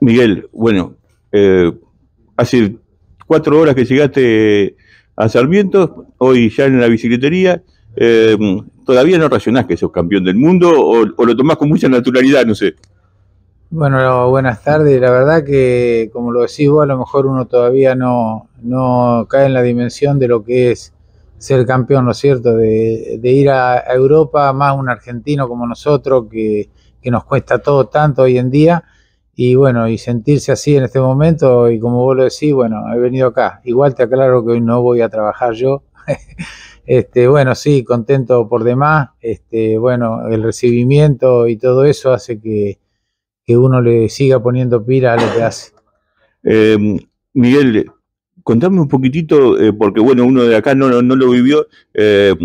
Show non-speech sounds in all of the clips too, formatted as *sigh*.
Miguel, bueno, eh, hace cuatro horas que llegaste a Sarmiento, hoy ya en la bicicletería. Eh, ¿Todavía no racionás que sos campeón del mundo o, lo tomás con mucha naturalidad? No sé. Bueno, buenas tardes. La verdad que, como lo decís vos, a lo mejor uno todavía no, no cae en la dimensión de lo que es ser campeón, ¿no es cierto? De, ir a Europa, más un argentino como nosotros que que nos cuesta todo tanto hoy en día. Y bueno, y sentirse así en este momento, y como vos lo decís, bueno, he venido acá. Igual te aclaro que hoy no voy a trabajar yo. *laughs* este, bueno, sí, contento por demás. Este, bueno, el recibimiento y todo eso hace que, uno le siga poniendo pira a lo que hace. Em, Miguel, contame un poquitito, eh, porque bueno, uno de acá no, lo vivió. Em,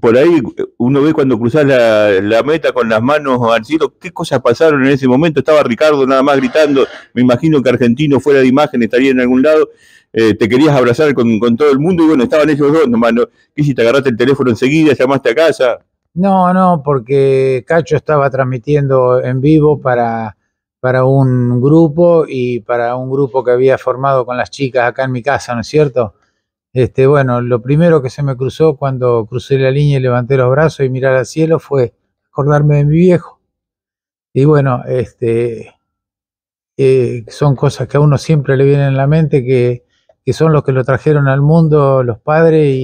por ahí uno ve cuando cruzás la, meta con las manos al cielo, qué cosas pasaron en ese momento. Estaba Ricardo nada más gritando, me imagino que argentino fuera de imagen estaría en algún lado. Eh, te querías abrazar con, con, todo el mundo y bueno, estaban ellos dos nomás. ¿Qué si te agarraste el teléfono enseguida, llamaste a casa? No, no, porque Cacho estaba transmitiendo en vivo para, para un grupo y para un grupo que había formado con las chicas acá en mi casa, ¿no es cierto? Este, bueno, lo primero que se me cruzó cuando crucé la línea y levanté los brazos y mirar al cielo fue acordarme de mi viejo. Y bueno, este, eh, son cosas que a uno siempre le vienen en la mente, que, son los que lo trajeron al mundo los padres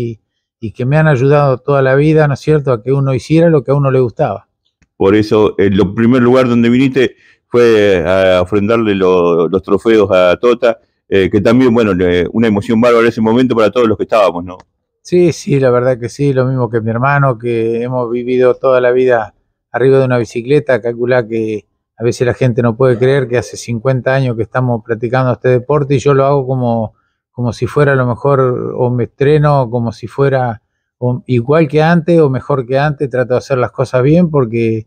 y, que me han ayudado toda la vida, ¿no es cierto?, a que uno hiciera lo que a uno le gustaba. Por eso, el primer lugar donde viniste fue eh, a ofrendarle los trofeos a Tota eh, que también, bueno, una emoción bárbara ese momento para todos los que estábamos, ¿no? Sí, sí, la verdad que sí, lo mismo que mi hermano, que hemos vivido toda la vida arriba de una bicicleta, calcula que a veces la gente no puede creer que hace 50 años que estamos practicando este deporte y yo lo hago como, como si fuera a lo mejor, o me estreno como si fuera igual que antes o mejor que antes, trato de hacer las cosas bien porque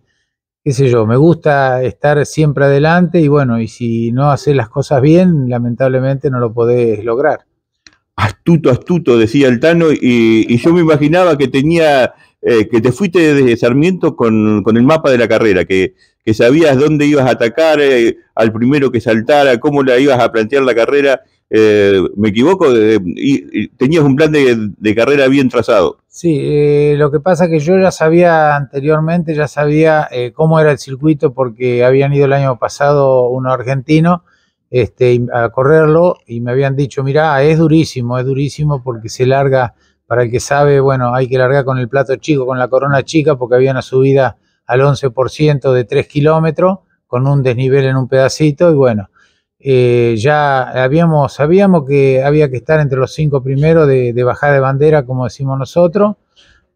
qué sé yo, me gusta estar siempre adelante y bueno, y si no haces las cosas bien, lamentablemente no lo podés lograr. Astuto, astuto, decía el Tano, y, yo me imaginaba que tenía, eh, que te fuiste desde Sarmiento con, el mapa de la carrera, que, sabías dónde ibas a atacar, eh, al primero que saltara, cómo la ibas a plantear la carrera, eh, ¿me equivoco? tenías un plan de, carrera bien trazado. Sí, eh, lo que pasa es que yo ya sabía anteriormente, ya sabía eh, cómo era el circuito porque habían ido el año pasado uno argentino este, a correrlo y me habían dicho, mirá, es durísimo, es durísimo porque se larga, para el que sabe, bueno, hay que largar con el plato chico, con la corona chica porque había una subida al 11% de 3 kilómetros con un desnivel en un pedacito y bueno, eh, ya habíamos, sabíamos que había que estar entre los cinco primeros de, bajada de bandera, como decimos nosotros.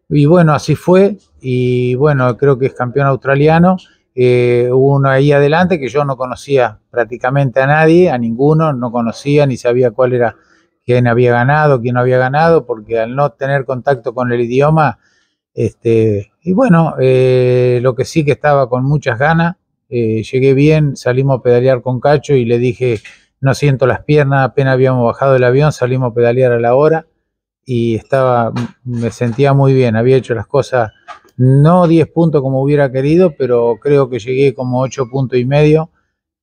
Y bueno, así fue. Y bueno, creo que es campeón australiano. Eh, hubo uno ahí adelante que yo no conocía prácticamente a nadie, a ninguno, no conocía ni sabía cuál era quién había ganado, quién no había ganado, porque al no tener contacto con el idioma, este, y bueno, eh, lo que sí que estaba con muchas ganas eh, llegué bien, salimos a pedalear con Cacho y le dije, no siento las piernas, apenas habíamos bajado el avión, salimos a pedalear a la hora y estaba, me sentía muy bien, había hecho las cosas no 10 puntos como hubiera querido, pero creo que llegué como 8 puntos y medio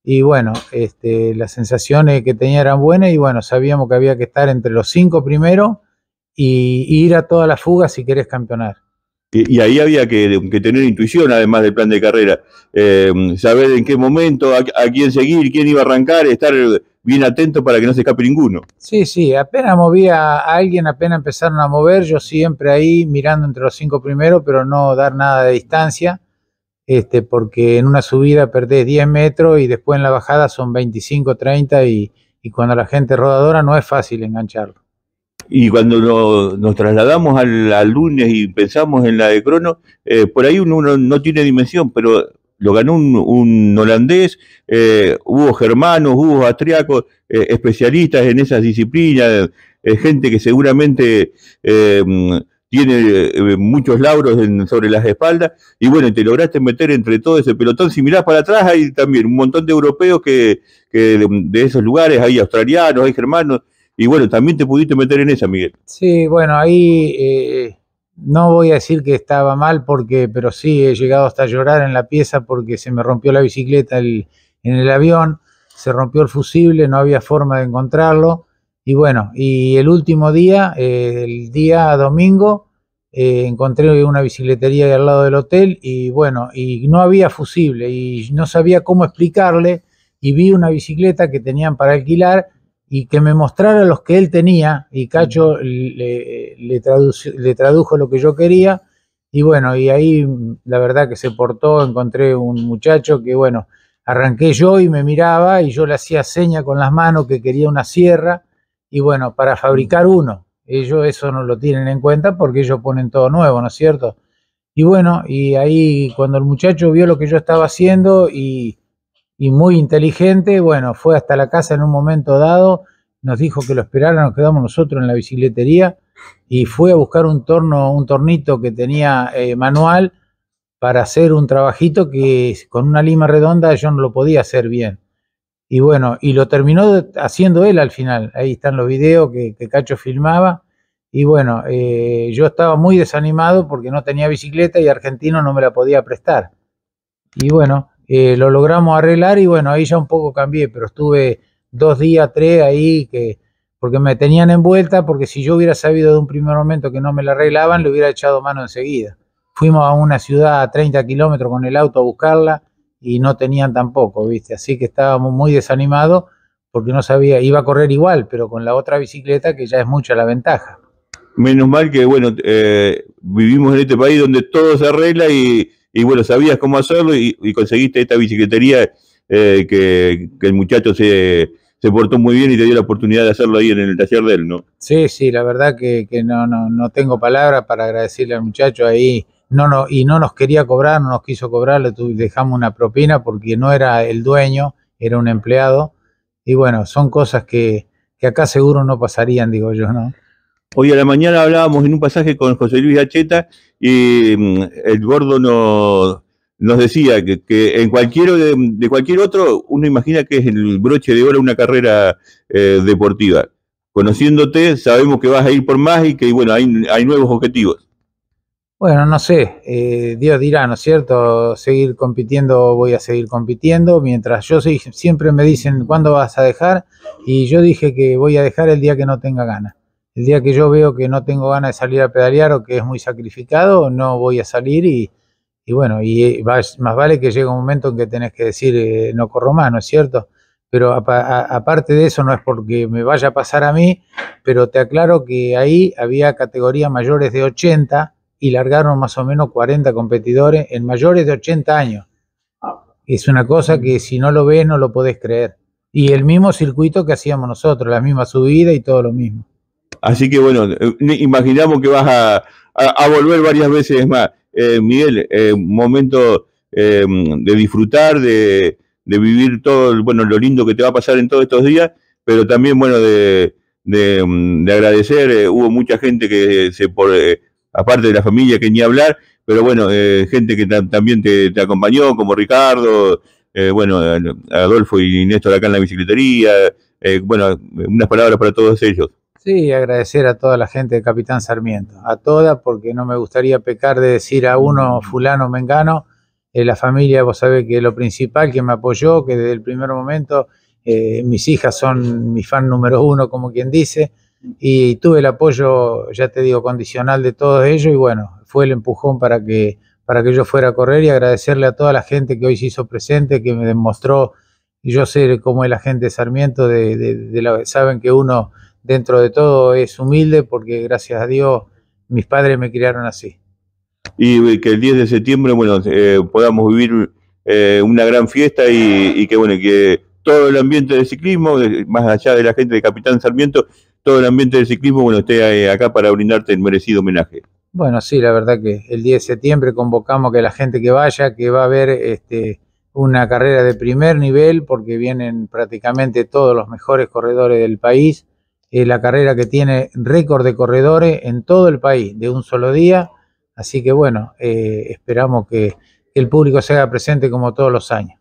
y bueno, este, las sensaciones que tenía eran buenas y bueno, sabíamos que había que estar entre los 5 primero y, ir a toda la fuga si querés campeonar. Y, ahí había que, tener intuición, además del plan de carrera, eh, saber en qué momento, a, quién seguir, quién iba a arrancar, estar bien atento para que no se escape ninguno. Sí, sí, apenas movía a alguien, apenas empezaron a mover, yo siempre ahí mirando entre los cinco primeros, pero no dar nada de distancia, este, porque en una subida perdés 10 metros y después en la bajada son 25, 30 y, y cuando la gente es rodadora no es fácil engancharlo. Y cuando nos trasladamos al, lunes y pensamos en la de Crono, eh, por ahí uno, no tiene dimensión, pero lo ganó un, holandés, eh, hubo germanos, hubo austriacos, eh, especialistas en esas disciplinas, gente que seguramente tiene muchos lauros sobre las espaldas, y bueno, te lograste meter entre todo ese pelotón. Si mirás para atrás, hay también un montón de europeos que, de esos lugares, hay australianos, hay germanos, y bueno, también te pudiste meter en esa, Miguel. Sí, bueno, ahí eh, no voy a decir que estaba mal, porque, pero sí he llegado hasta llorar en la pieza porque se me rompió la bicicleta en el avión, se rompió el fusible, no había forma de encontrarlo. Y bueno, y el último día, eh, el día domingo, eh, encontré una bicicletería al lado del hotel y bueno, y no había fusible y no sabía cómo explicarle y vi una bicicleta que tenían para alquilar y que me mostrara los que él tenía y Cacho le, tradujo, tradujo lo que yo quería y bueno, y ahí la verdad que se portó, encontré un muchacho que bueno, arranqué yo y me miraba y yo le hacía seña con las manos que quería una sierra y bueno, para fabricar uno, ellos eso no lo tienen en cuenta porque ellos ponen todo nuevo, ¿no es cierto? Y bueno, y ahí cuando el muchacho vio lo que yo estaba haciendo y y muy inteligente. Bueno, fue hasta la casa en un momento dado, nos dijo que lo esperara, nos quedamos nosotros en la bicicletería y fue a buscar un torno, un tornito que tenía eh, manual para hacer un trabajito que con una lima redonda yo no lo podía hacer bien. Y bueno, y lo terminó haciendo él al final. Ahí están los videos que, Cacho filmaba. Y bueno, eh, yo estaba muy desanimado porque no tenía bicicleta y argentino no me la podía prestar. Y bueno, eh, lo logramos arreglar y bueno, ahí ya un poco cambié, pero estuve dos días, tres ahí, que, porque me tenían envuelta, porque si yo hubiera sabido de un primer momento que no me la arreglaban, le hubiera echado mano enseguida. Fuimos a una ciudad a 30 kilómetros con el auto a buscarla y no tenían tampoco, ¿viste? Así que estábamos muy desanimados porque no sabía, iba a correr igual, pero con la otra bicicleta que ya es mucha la ventaja. Menos mal que, bueno, eh, vivimos en este país donde todo se arregla y, y bueno, sabías cómo hacerlo y, conseguiste esta bicicletería eh, que, el muchacho se, portó muy bien y te dio la oportunidad de hacerlo ahí en el taller de él, ¿no? Sí, sí, la verdad que, no, no, tengo palabras para agradecerle al muchacho ahí. No, no, y no nos quería cobrar, no nos quiso cobrar, le dejamos una propina porque no era el dueño, era un empleado. Y bueno, son cosas que acá seguro no pasarían, digo yo, ¿no? Hoy a la mañana hablábamos en un pasaje con José Luis Acheta y mm, el gordo nos, decía que, en cualquier, de, cualquier otro uno imagina que es el broche de oro una carrera eh, deportiva. Conociéndote sabemos que vas a ir por más y que bueno, hay, nuevos objetivos. Bueno, no sé, eh, Dios dirá, ¿no es cierto? Seguir compitiendo, voy a seguir compitiendo, mientras yo siempre me dicen, ¿cuándo vas a dejar? Y yo dije que voy a dejar el día que no tenga ganas. El día que yo veo que no tengo ganas de salir a pedalear o que es muy sacrificado, no voy a salir y, bueno, y eh, más vale que llegue un momento en que tenés que decir eh, no corro más, ¿no es cierto? Pero aparte de eso, no es porque me vaya a pasar a mí, pero te aclaro que ahí había categorías mayores de 80 y largaron más o menos 40 competidores en mayores de 80 años. Es una cosa que si no lo ves no lo podés creer. Y el mismo circuito que hacíamos nosotros, la misma subida y todo lo mismo. Así que bueno, eh, imaginamos que vas a, volver varias veces más. Eh, Miguel, eh, momento eh, de disfrutar, de, vivir todo bueno, lo lindo que te va a pasar en todos estos días, pero también bueno de, mm, agradecer. Eh, hubo mucha gente que se por aparte de la familia que ni hablar, pero bueno, gente que también te, acompañó, como Ricardo, bueno, Adolfo y Néstor acá en la bicicletería, bueno, unas palabras para todos ellos. Y agradecer a toda la gente de Capitán Sarmiento, a toda, porque no me gustaría pecar de decir a uno, mm. fulano, mengano, eh, la familia, vos sabés que lo principal, que me apoyó, que desde el primer momento eh, mis hijas son mi fan número uno, como quien dice, y tuve el apoyo, ya te digo, condicional de todos ellos, y bueno, fue el empujón para que, para que yo fuera a correr y agradecerle a toda la gente que hoy se hizo presente, que me demostró, yo sé cómo es la gente de Sarmiento, de, la, saben que uno dentro de todo es humilde porque gracias a Dios mis padres me criaron así. Y eh, que el 10 de septiembre, bueno, eh, podamos vivir eh, una gran fiesta y, que, bueno, que todo el ambiente del ciclismo, más allá de la gente de Capitán Sarmiento, todo el ambiente del ciclismo, bueno, esté acá para brindarte el merecido homenaje. Bueno, sí, la verdad que el 10 de septiembre convocamos que la gente que vaya, que va a haber este, una carrera de primer nivel, porque vienen prácticamente todos los mejores corredores del país la carrera que tiene récord de corredores en todo el país de un solo día. Así que bueno, eh, esperamos que, el público sea presente como todos los años.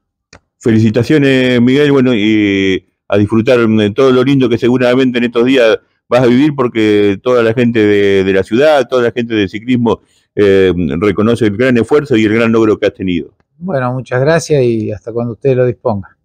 Felicitaciones, Miguel. Bueno, y a disfrutar de todo lo lindo que seguramente en estos días vas a vivir porque toda la gente de, la ciudad, toda la gente del ciclismo eh, reconoce el gran esfuerzo y el gran logro que has tenido. Bueno, muchas gracias y hasta cuando usted lo disponga.